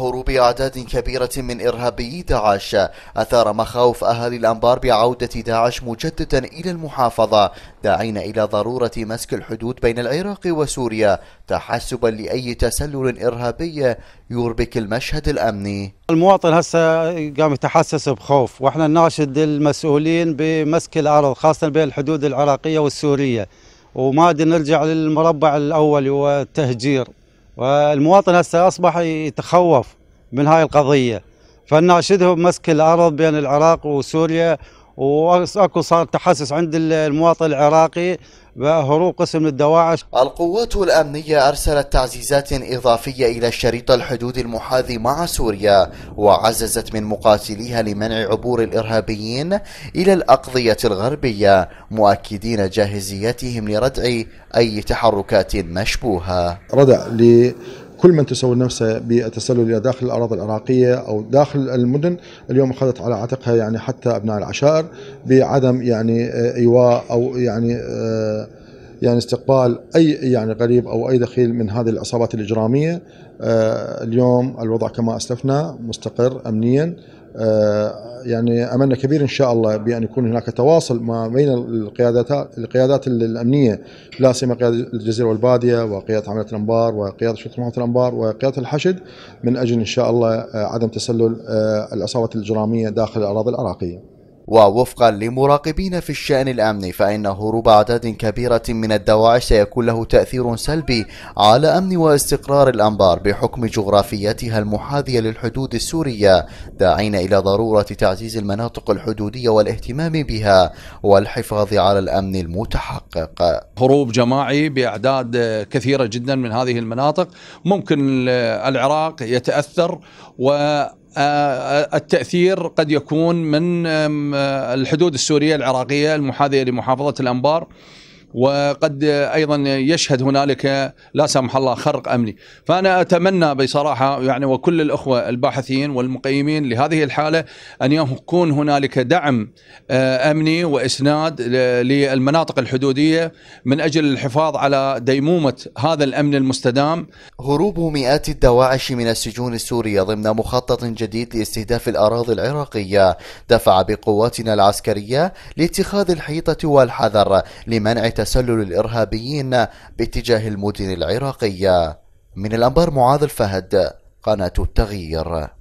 هروب أعداد كبيرة من إرهابيي داعش أثار مخاوف أهالي الأنبار بعودة داعش مجددا إلى المحافظة داعين إلى ضرورة مسك الحدود بين العراق وسوريا تحسبا لأي تسلل إرهابي يربك المشهد الأمني المواطن هسه قام يتحسس بخوف وإحنا نناشد المسؤولين بمسك الأرض خاصة بين الحدود العراقية والسورية وما نرجع للمربع الأول والتهجير والمواطن هسه اصبح يتخوف من هاي القضيه فنناشدهم مسك الارض بين العراق وسوريا واكو صار تحسس عند المواطن العراقي بهروب قسم من الدواعش القوات الأمنية أرسلت تعزيزات إضافية إلى الشريط الحدود المحاذي مع سوريا وعززت من مقاتليها لمنع عبور الإرهابيين إلى الأقضية الغربية مؤكدين جاهزيتهم لردع أي تحركات مشبوهة ردع ل كل من تسول نفسه بالتسلل الى داخل الاراضي العراقيه او داخل المدن اليوم اخذت على عاتقها يعني حتى ابناء العشائر بعدم يعني آه، ايواء او يعني آه، يعني استقبال اي يعني غريب او اي دخيل من هذه العصابات الاجراميه آه، اليوم الوضع كما اسلفنا مستقر امنيا آه، يعني املنا كبير ان شاء الله بان يكون هناك تواصل ما بين القيادات القيادات الامنيه لا سيما قياده الجزيره والباديه وقياده عمليه الانبار وقياده شرطه محافظه الانبار وقياده الحشد من اجل ان شاء الله آه، عدم تسلل آه، العصابات الاجراميه داخل الاراضي العراقيه. ووفقا لمراقبين في الشأن الأمني فإن هروب أعداد كبيرة من الدواعش سيكون له تأثير سلبي على أمن واستقرار الأنبار بحكم جغرافيتها المحاذية للحدود السورية داعين إلى ضرورة تعزيز المناطق الحدودية والاهتمام بها والحفاظ على الأمن المتحقق هروب جماعي بأعداد كثيرة جدا من هذه المناطق ممكن العراق يتأثر و آه، التأثير قد يكون من آه، الحدود السورية العراقية المحاذية لمحافظة الأنبار وقد ايضا يشهد هنالك لا سمح الله خرق امني، فانا اتمنى بصراحه يعني وكل الاخوه الباحثين والمقيمين لهذه الحاله ان يكون هنالك دعم آه، امني واسناد للمناطق الحدوديه من اجل الحفاظ على ديمومه هذا الامن المستدام. هروب مئات الدواعش من السجون السوريه ضمن مخطط جديد لاستهداف الاراضي العراقيه دفع بقواتنا العسكريه لاتخاذ الحيطه والحذر لمنع تسلل الإرهابيين باتجاه المدن العراقية من الأنبار معاذ الفهد قناة التغيير